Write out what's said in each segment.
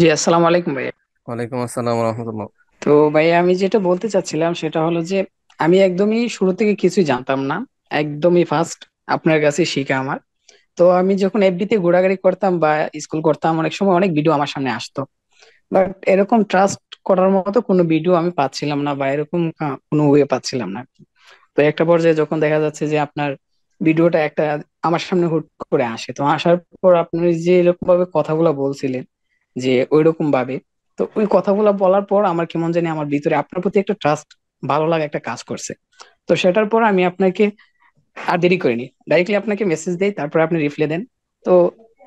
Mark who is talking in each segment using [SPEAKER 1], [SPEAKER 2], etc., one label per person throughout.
[SPEAKER 1] জি আসসালামু আলাইকুম ভাইয়া ওয়ালাইকুম আসসালাম রহমতুল্লাহ তো ভাইয়া আমি যেটা বলতে চাচ্ছিলাম সেটা হলো যে আমি একদমই শুরু থেকে কিছুই জানতাম না একদমই ফার্স্ট আপনার কাছে শিখা আমার তো আমি যখন এফবিতে ঘোরাঘুরি করতাম বা স্কুল করতাম অনেক সময় অনেক ভিডিও আমার সামনে আসতো বাট এরকম ট্রাস্ট করার মতো কোনো ভিডিও আমি পাচ্ছিলাম না বা এরকম কোনো ওয়ে পাচ্ছিলাম না তো একটা পর্যায়ে যখন দেখা যাচ্ছে যে আপনার ভিডিওটা একটা আমার সামনে হুট করে আসে তো আসার পর আপনি যে এরকম ভাবে কথাগুলো বলছিলেন যে ওইরকম ভাবে তো ওই কথাগুলো বলার পর আমার কেমন জানি আমার ভিতরে আপনার প্রতি একটা ট্রাস্ট ভালো লাগা একটা কাজ করছে তো সেটার পর আমি আপনাকে আর দেরি করিনি ডাইরেক্টলি আপনাকে মেসেজ দেই তারপর আপনি রিপ্লাই দেন তো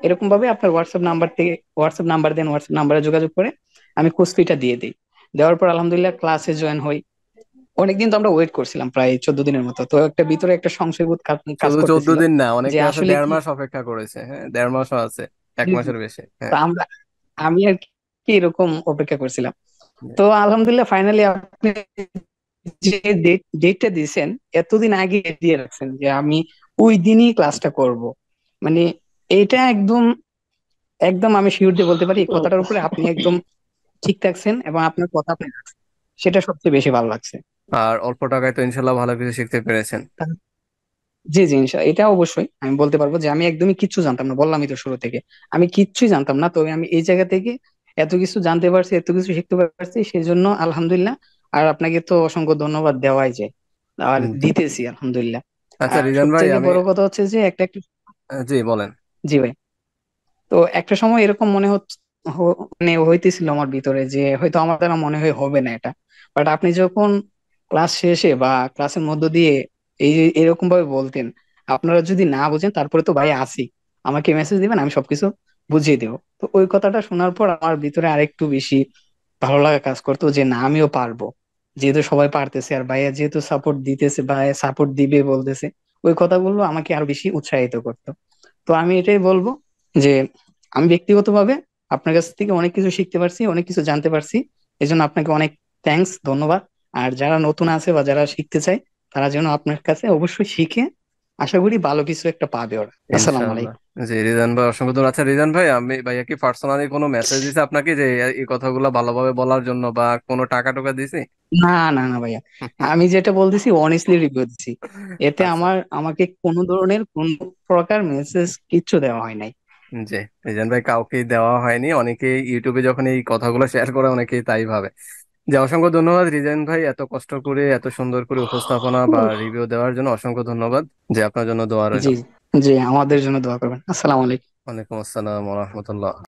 [SPEAKER 1] এরকম ভাবে আপনার হোয়াটসঅ্যাপ নাম্বার থেকে হোয়াটসঅ্যাপ নাম্বার দেন হোয়াটসঅ্যাপ নাম্বারে যোগাযোগ করে আমি কোর্স দিয়ে দিই দেওয়ার পর আলহামদুলিল্লাহ ক্লাসে জয়েন হই অনেকদিন তো আমরা ওয়েট করছিলাম প্রায় চোদ্দ দিনের মতো তো একটা ভিতরে একটা সংশয়বোধ কাজ চোদ্দ দিন না অনেক দেড় মাস
[SPEAKER 2] অপেক্ষা করেছে হ্যাঁ দেড় মাসও আছে এক মাসের বেশি হ্যাঁ।
[SPEAKER 1] আমরা আমি আর কি এরকম অপেক্ষা করছিলাম তো আলহামদুলিল্লাহ ফাইনালি আপনি যে ডেটটা দিয়েছেন এতদিন আগে দিয়ে রাখছেন যে আমি ওই দিনই ক্লাসটা করব মানে এটা একদম একদম আমি শিউর দিয়ে বলতে পারি কথাটার উপরে আপনি একদম ঠিক থাকছেন এবং আপনার কথা সেটা সবচেয়ে বেশি ভালো লাগছে
[SPEAKER 2] আর অল্প টাকায় তো ইনশাল্লাহ ভালো কিছু শিখতে পেরেছেন জি জি এটা অবশ্যই
[SPEAKER 1] আমি বলতে পারবো যে আমি একদমই কিচ্ছু জানতাম না বললামই তো শুরু থেকে আমি কিচ্ছুই জানতাম না তবে আমি এই জায়গা থেকে এত কিছু জানতে পারছি এত কিছু শিখতে পারছি সেই জন্য আলহামদুলিল্লাহ আর আপনাকে তো অসংখ্য ধন্যবাদ দেওয়াই যায় আর দিতেছি আলহামদুলিল্লাহ আচ্ছা রিজন ভাই বড় কথা হচ্ছে যে একটা একটা জি বলেন জি ভাই তো একটা সময় এরকম মনে হচ্ছে মানে হইতেছিল আমার ভিতরে যে হয়তো আমার দ্বারা মনে হয় হবে না এটা বাট আপনি যখন ক্লাস শেষে বা ক্লাসের মধ্য দিয়ে এই এরকম ভাবে বলতেন আপনারা যদি না বোঝেন তারপরে তো ভাই আসি আমাকে মেসেজ দিবেন আমি সবকিছু বুঝিয়ে দেবো তো ওই কথাটা শোনার পর আমার ভিতরে আরেকটু বেশি ভালো লাগা কাজ করতো যে না আমিও পারবো যেহেতু সবাই পারতেছে আর ভাইয়া যেহেতু সাপোর্ট দিতেছে ভাইয়া সাপোর্ট দিবে বলতেছে ওই কথাগুলো আমাকে আরো বেশি উৎসাহিত করতো তো আমি এটাই বলবো যে আমি ব্যক্তিগত ভাবে আপনার কাছ থেকে অনেক কিছু শিখতে পারছি অনেক কিছু জানতে পারছি জন্য আপনাকে অনেক থ্যাংকস ধন্যবাদ আর যারা নতুন আছে বা যারা শিখতে চায় তারা যেন আপনার কাছে অবশ্যই শিখে আশা করি ভালো কিছু একটা পাবে
[SPEAKER 2] ওরা আসসালামু আলাইকুম জি রিজান ভাই অসংখ্য ধন্যবাদ আচ্ছা রিজান ভাই আমি ভাইয়া কি পার্সোনালি কোনো মেসেজ দিছে আপনাকে যে এই কথাগুলো ভালোভাবে বলার জন্য বা কোনো টাকা টাকা দিছে
[SPEAKER 1] না না না ভাইয়া আমি যেটা বলতেছি অনেস্টলি রিভিউ দিছি এতে আচ্ছা। আমার আমাকে কোন ধরনের কোন প্রকার মেসেজ কিচ্ছু দেওয়া হয় নাই
[SPEAKER 2] জি রিজান ভাই কাউকে দেওয়া হয়নি অনেকে ইউটিউবে যখন এই কথাগুলো শেয়ার করে অনেকেই তাই ভাবে যে অসংখ্য ধন্যবাদ রিজাইন ভাই এত কষ্ট করে এত সুন্দর করে উপস্থাপনা বা রিভিউ দেওয়ার জন্য অসংখ্য ধন্যবাদ যে আপনার জন্য দোয়া রয়েছে জি জি আমাদের জন্য দোয়া করবেন আসসালাম আলাইকুম ওয়ালাইকুম আসসালাম রাহমাতুল্লাহ